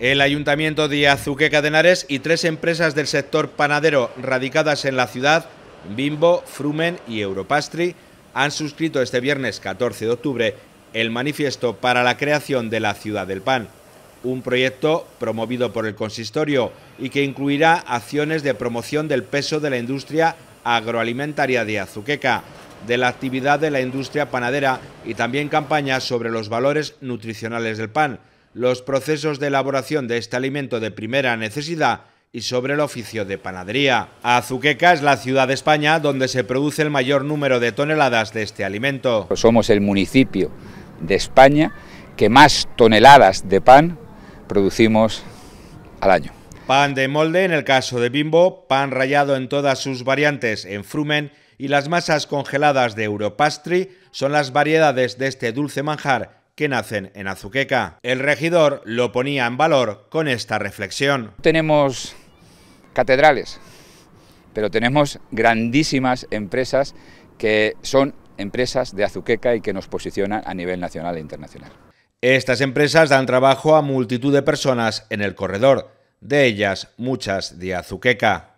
El Ayuntamiento de Azuqueca de Henares y tres empresas del sector panadero radicadas en la ciudad, Bimbo, Frumen y Europastri, han suscrito este viernes 14 de octubre el manifiesto para la creación de la ciudad del pan, un proyecto promovido por el consistorio y que incluirá acciones de promoción del peso de la industria agroalimentaria de Azuqueca, de la actividad de la industria panadera y también campañas sobre los valores nutricionales del pan los procesos de elaboración de este alimento de primera necesidad y sobre el oficio de panadería. Azuqueca es la ciudad de España donde se produce el mayor número de toneladas de este alimento. Somos el municipio de España que más toneladas de pan producimos al año. Pan de molde en el caso de Bimbo, pan rallado en todas sus variantes en Frumen y las masas congeladas de Europastry son las variedades de este dulce manjar que nacen en Azuqueca. El regidor lo ponía en valor con esta reflexión. Tenemos catedrales, pero tenemos grandísimas empresas que son empresas de Azuqueca y que nos posicionan a nivel nacional e internacional. Estas empresas dan trabajo a multitud de personas en el corredor, de ellas muchas de Azuqueca.